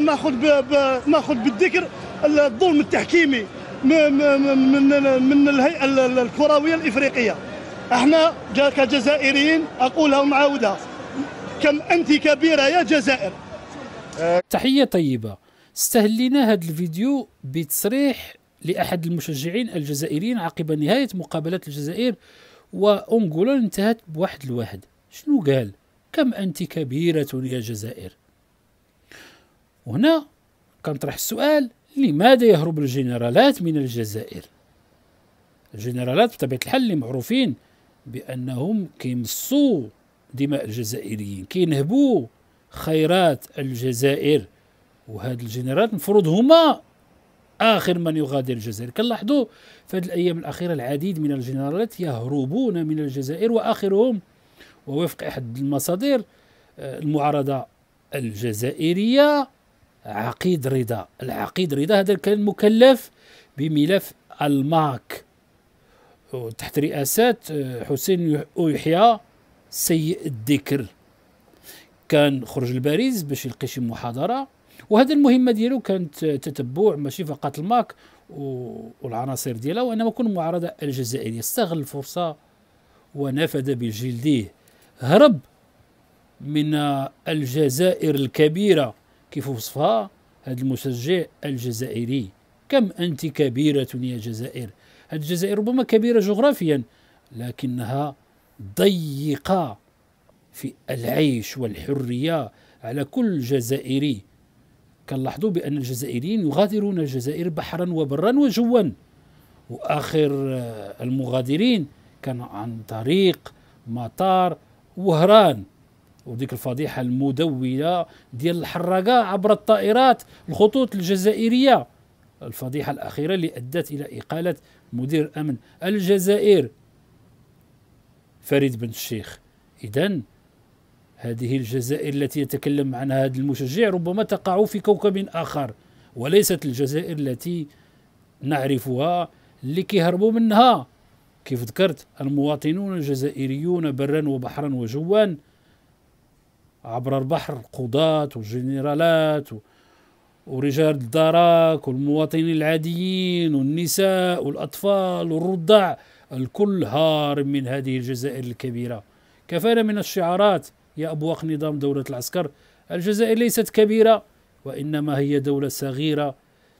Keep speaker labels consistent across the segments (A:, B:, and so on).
A: ناخذ ناخذ بالذكر الظلم التحكيمي من من الهيئه الكرويه الافريقيه احنا كجزائريين اقولها ومعاودها كم انت كبيره يا جزائر تحيه طيبه استهلينا هذا الفيديو بتصريح لاحد المشجعين الجزائريين عقب نهايه مقابله الجزائر وانغولا انتهت بواحد لواحد شنو قال كم انت كبيره يا جزائر وهنا كنطرح السؤال لماذا يهرب الجنرالات من الجزائر الجنرالات بطبيعة الحال اللي معروفين بأنهم كيمصوا دماء الجزائريين كينهبوا خيرات الجزائر وهاد الجنرالات المفروض هما آخر من يغادر الجزائر كنلاحظوا في هذه الأيام الأخيرة العديد من الجنرالات يهربون من الجزائر وآخرهم ووفق أحد المصادر آه، المعارضة الجزائرية عقيد رضا العقيد رضا هذا كان مكلف بملف الماك تحت رئاسة أه، حسين يحيى سيء الذكر كان خرج لباريس باش يلقي شي محاضرة وهذا المهمة ديالو كانت تتبع ماشي فقط الماك والعناصر ديالها وانما كل معارضة الجزائرية استغل الفرصة ونفذ بجلده هرب من الجزائر الكبيرة كيف وصفها هذا المشجع الجزائري كم أنت كبيرة يا جزائر هذه الجزائر ربما كبيرة جغرافيا لكنها ضيقة في العيش والحرية على كل جزائري كنلاحظوا بأن الجزائريين يغادرون الجزائر بحرا وبرا وجوا وآخر آه، المغادرين كان عن طريق مطار وهران وديك الفضيحه المدويه ديال الحراقه عبر الطائرات الخطوط الجزائريه الفضيحه الاخيره اللي ادت الى اقاله مدير امن الجزائر فريد بن الشيخ اذا هذه الجزائر التي يتكلم عنها هذا المشجع ربما تقع في كوكب اخر وليست الجزائر التي نعرفها اللي كيهربوا منها كيف ذكرت المواطنون الجزائريون برا وبحرا وجوا عبر البحر قضاة وجنرالات ورجال الدراك والمواطنين العاديين والنساء والأطفال والرضع الكل هارب من هذه الجزائر الكبيرة كفانا من الشعارات يا أبواق نظام دولة العسكر الجزائر ليست كبيرة وإنما هي دولة صغيرة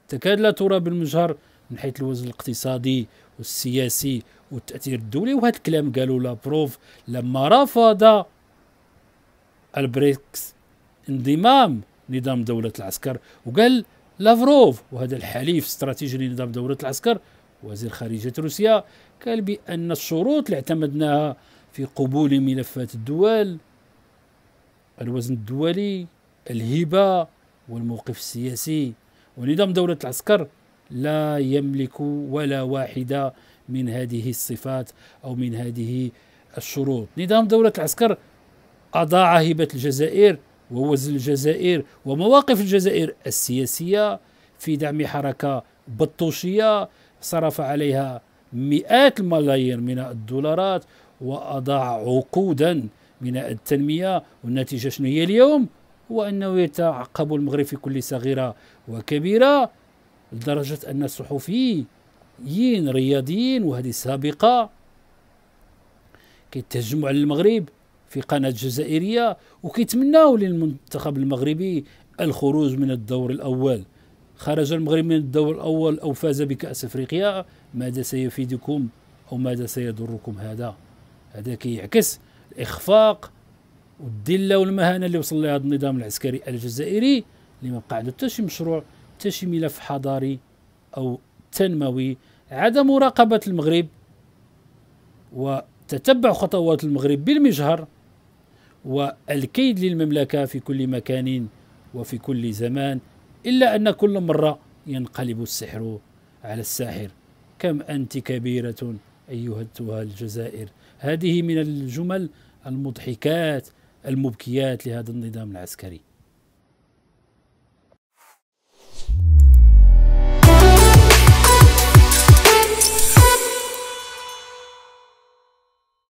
A: تكاد لا ترى بالمجهر من حيث الوزن الاقتصادي والسياسي والتأثير الدولي وهذا الكلام قالوا لابروف لما رفض البريكس انضمام نظام دولة العسكر وقال لافروف وهذا الحليف استراتيجي لنظام دولة العسكر وزير خارجية روسيا قال بأن الشروط اللي اعتمدناها في قبول ملفات الدول الوزن الدولي الهبة والموقف السياسي ونظام دولة العسكر لا يملك ولا واحدة من هذه الصفات أو من هذه الشروط نظام دولة العسكر أضاع هبة الجزائر ووزن الجزائر ومواقف الجزائر السياسية في دعم حركة بطوشية صرف عليها مئات الملايير من الدولارات وأضاع عقودا من التنمية والنتيجة شنو هي اليوم هو أنه يتعقب المغرب في كل صغيرة وكبيرة لدرجة أن الصحفيين رياضيين وهذه السابقة كيتهجموا على المغرب في قناة الجزائرية وكيتمناو للمنتخب المغربي الخروج من الدور الأول خرج المغرب من الدور الأول أو فاز بكأس أفريقيا ماذا سيفيدكم أو ماذا سيضركم هذا هذا كيعكس الإخفاق والدلة والمهانة اللي وصل لها النظام العسكري الجزائري اللي ما بقى عنده حتى شي مشروع حتى شي ملف حضاري أو تنموي عدم مراقبة المغرب وتتبع خطوات المغرب بالمجهر والكيد للمملكة في كل مكان وفي كل زمان إلا أن كل مرة ينقلب السحر على الساحر كم أنت كبيرة أيها التها الجزائر هذه من الجمل المضحكات المبكيات لهذا النظام العسكري